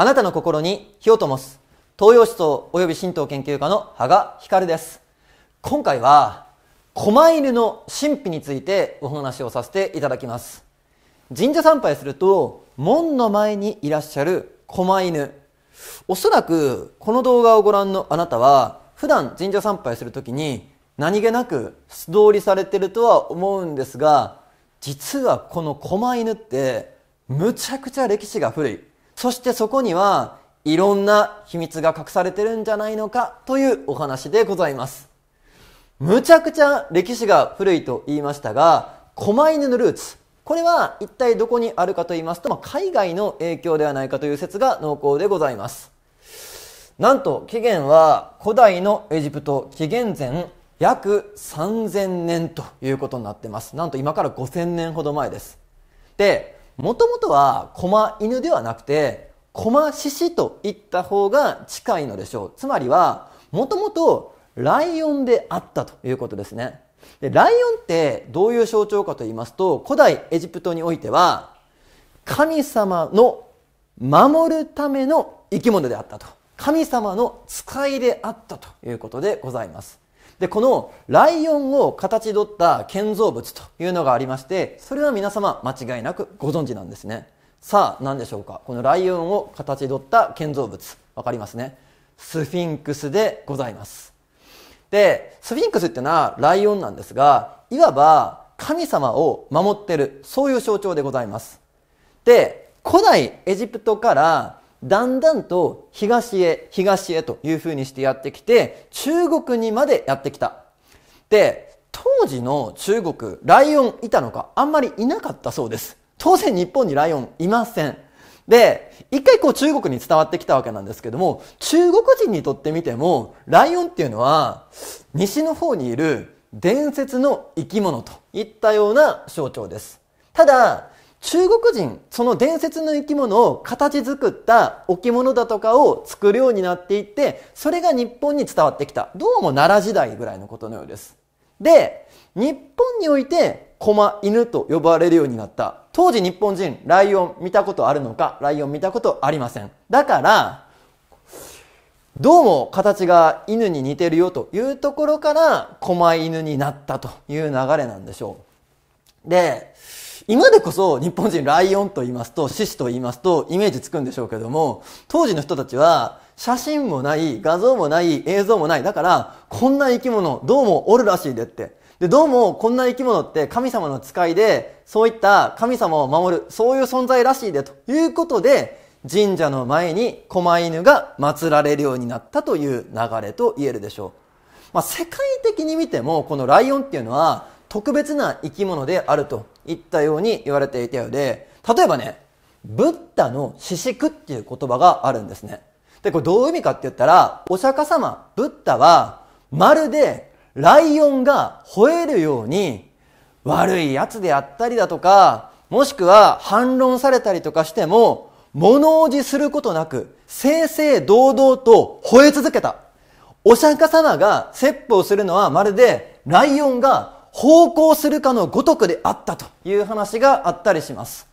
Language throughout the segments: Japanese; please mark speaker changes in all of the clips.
Speaker 1: あなたの心に火を灯す東洋思想及び神道研究家の羽賀光です今回は狛犬の神秘についてお話をさせていただきます神社参拝すると門の前にいらっしゃる狛犬おそらくこの動画をご覧のあなたは普段神社参拝する時に何気なく素通りされてるとは思うんですが実はこの狛犬ってむちゃくちゃ歴史が古いそしてそこにはいろんな秘密が隠されてるんじゃないのかというお話でございます。むちゃくちゃ歴史が古いと言いましたが、狛犬のルーツ。これは一体どこにあるかと言いますと、まあ、海外の影響ではないかという説が濃厚でございます。なんと起源は古代のエジプト紀元前約3000年ということになってます。なんと今から5000年ほど前です。で、もともとは駒犬ではなくて駒獅子といった方が近いのでしょうつまりはもともとライオンであったということですねでライオンってどういう象徴かと言いますと古代エジプトにおいては神様の守るための生き物であったと神様の使いであったということでございますで、このライオンを形取った建造物というのがありまして、それは皆様間違いなくご存知なんですね。さあ、何でしょうか。このライオンを形取った建造物。わかりますね。スフィンクスでございます。で、スフィンクスってのはライオンなんですが、いわば神様を守ってる、そういう象徴でございます。で、古代エジプトからだんだんと東へ東へというふうにしてやってきて中国にまでやってきた。で当時の中国ライオンいたのかあんまりいなかったそうです当然日本にライオンいませんで一回こう中国に伝わってきたわけなんですけども中国人にとってみてもライオンっていうのは西の方にいる伝説の生き物といったような象徴ですただ中国人その伝説の生き物を形作った置物だとかを作るようになっていってそれが日本に伝わってきたどうも奈良時代ぐらいのことのようですで日本において駒犬と呼ばれるようになった当時日本人ライオン見たことあるのかライオン見たことありませんだからどうも形が犬に似てるよというところから狛犬になったという流れなんでしょうで今でこそ日本人ライオンと言いますと獅子と言いますとイメージつくんでしょうけども当時の人たちは写真もない画像もない映像もないだからこんな生き物どうもおるらしいでってでどうもこんな生き物って神様の使いでそういった神様を守るそういう存在らしいでということで神社の前に狛犬が祀られるようになったという流れと言えるでしょうまあ、世界的に見てもこのライオンっていうのは特別な生き物であるといったように言われていたようで、例えばね、ブッダの四宿っていう言葉があるんですね。で、これどういう意味かって言ったら、お釈迦様、ブッダは、まるでライオンが吠えるように、悪い奴であったりだとか、もしくは反論されたりとかしても、物おじすることなく、正々堂々と吠え続けた。お釈迦様が説法するのはまるでライオンが奉公するかのごとくであったという話があったりします。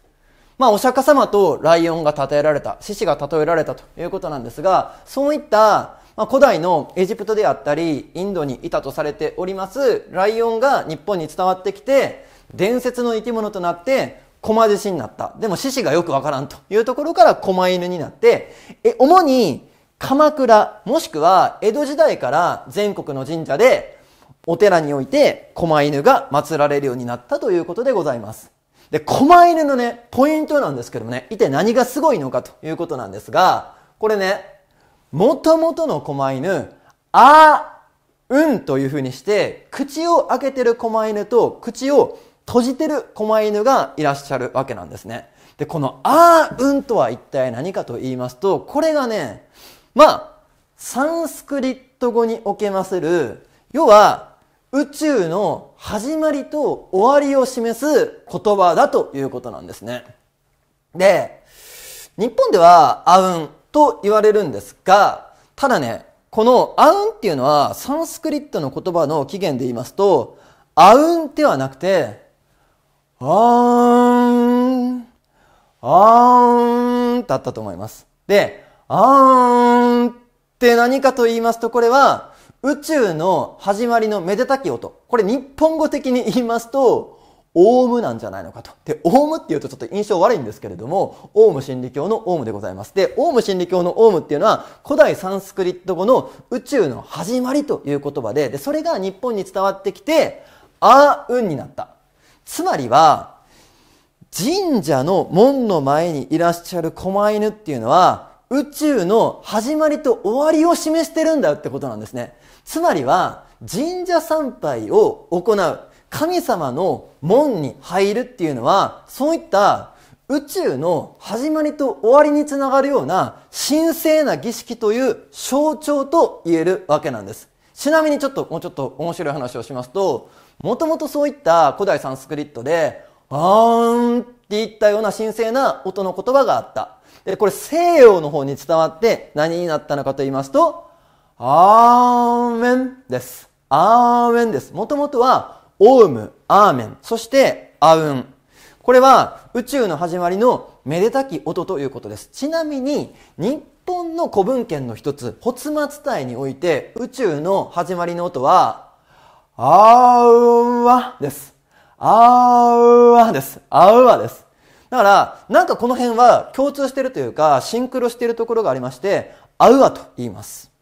Speaker 1: まあ、お釈迦様とライオンが例えられた、獅子が例えられたということなんですが、そういった、まあ、古代のエジプトであったり、インドにいたとされております、ライオンが日本に伝わってきて、伝説の生き物となって、駒獅子になった。でも獅子がよくわからんというところから駒犬になって、え、主に鎌倉、もしくは江戸時代から全国の神社でお寺において、狛犬が祀られるようになったということでございます。で、狛犬のね、ポイントなんですけどもね、一体何がすごいのかということなんですが、これね、元々の狛犬、あ、うんという風にして、口を開けてる狛犬と、口を閉じてる狛犬がいらっしゃるわけなんですね。で、このあ、うんとは一体何かと言いますと、これがね、まあ、サンスクリット語におけまする、要は、宇宙の始まりと終わりを示す言葉だということなんですね。で、日本ではあうんと言われるんですが、ただね、このあうんっていうのはサンスクリットの言葉の起源で言いますと、あうんではなくて、あーん、あーんだったと思います。で、あーんって何かと言いますと、これは宇宙の始まりのめでたき音。これ日本語的に言いますと、オウムなんじゃないのかと。で、オウムっていうとちょっと印象悪いんですけれども、オウム真理教のオウムでございます。で、オウム真理教のオウムっていうのは、古代サンスクリット語の宇宙の始まりという言葉で、で、それが日本に伝わってきて、あーうんになった。つまりは、神社の門の前にいらっしゃる狛犬っていうのは、宇宙の始まりと終わりを示してるんだよってことなんですね。つまりは神社参拝を行う神様の門に入るっていうのはそういった宇宙の始まりと終わりにつながるような神聖な儀式という象徴と言えるわけなんです。ちなみにちょっともうちょっと面白い話をしますと、もともとそういった古代サンスクリットで、あーんっていったような神聖な音の言葉があった。で、これ西洋の方に伝わって何になったのかと言いますと、アーメンです。アーメンです。もともとは、オウム、アーメン、そして、アウン。これは、宇宙の始まりのめでたき音ということです。ちなみに、日本の古文献の一つ、ツ末体において、宇宙の始まりの音は、あうわです。あうわです。あうわです。だから、なんかこの辺は共通してるというか、シンクロしているところがありまして、あうわと言います。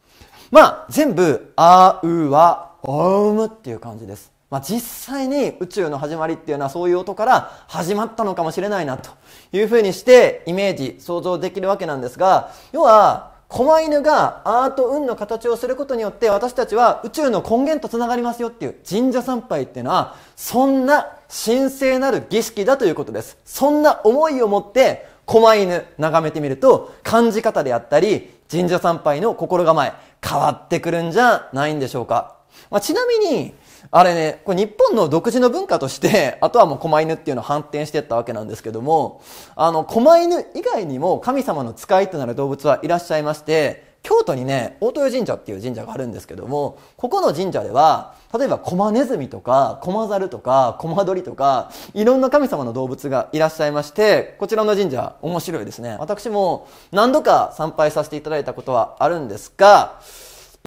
Speaker 1: まあ、全部、あうは、おうむっていう感じです。まあ、実際に宇宙の始まりっていうのはそういう音から始まったのかもしれないなというふうにしてイメージ想像できるわけなんですが要は狛犬がアート運の形をすることによって私たちは宇宙の根源とつながりますよっていう神社参拝っていうのはそんな神聖なる儀式だということですそんな思いを持って狛犬眺めてみると感じ方であったり神社参拝の心構え変わってくるんじゃないんでしょうか、まあ、ちなみにあれねこれ日本の独自の文化としてあとはもう狛犬っていうのを反転していったわけなんですけどもあの狛犬以外にも神様の使いとなる動物はいらっしゃいまして京都にね大豊神社っていう神社があるんですけどもここの神社では例えばコマネズミとかコマザルとかコマドリとかいろんな神様の動物がいらっしゃいましてこちらの神社面白いですね私も何度か参拝させていただいたことはあるんですが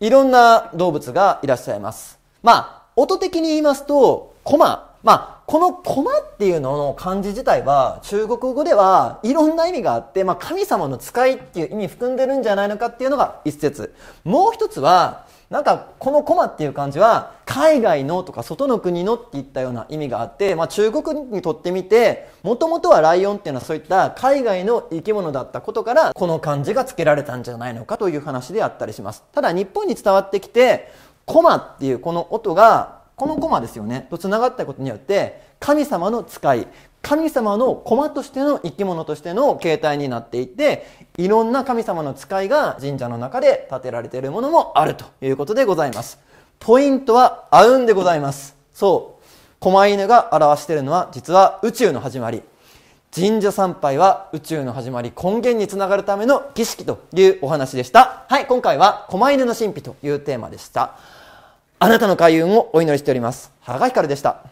Speaker 1: いろんな動物がいらっしゃいますまあ音的に言いますとコマまあ、この駒っていうのの漢字自体は中国語ではいろんな意味があって、まあ、神様の使いっていう意味含んでるんじゃないのかっていうのが一説。もう一つは、なんかこの駒っていう漢字は海外のとか外の国のっていったような意味があって、まあ、中国にとってみてもともとはライオンっていうのはそういった海外の生き物だったことからこの漢字が付けられたんじゃないのかという話であったりしますただ日本に伝わってきてコマっていうこの音がこのコマですよねとつながったことによって神様の使い神様の駒としての生き物としての形態になっていっていろんな神様の使いが神社の中で建てられているものもあるということでございますポイントはあうんでございますそう狛犬が表しているのは実は宇宙の始まり神社参拝は宇宙の始まり根源につながるための儀式というお話でしたはい今回は狛犬の神秘というテーマでしたあなたの開運をお祈りしております。羽賀ひでした。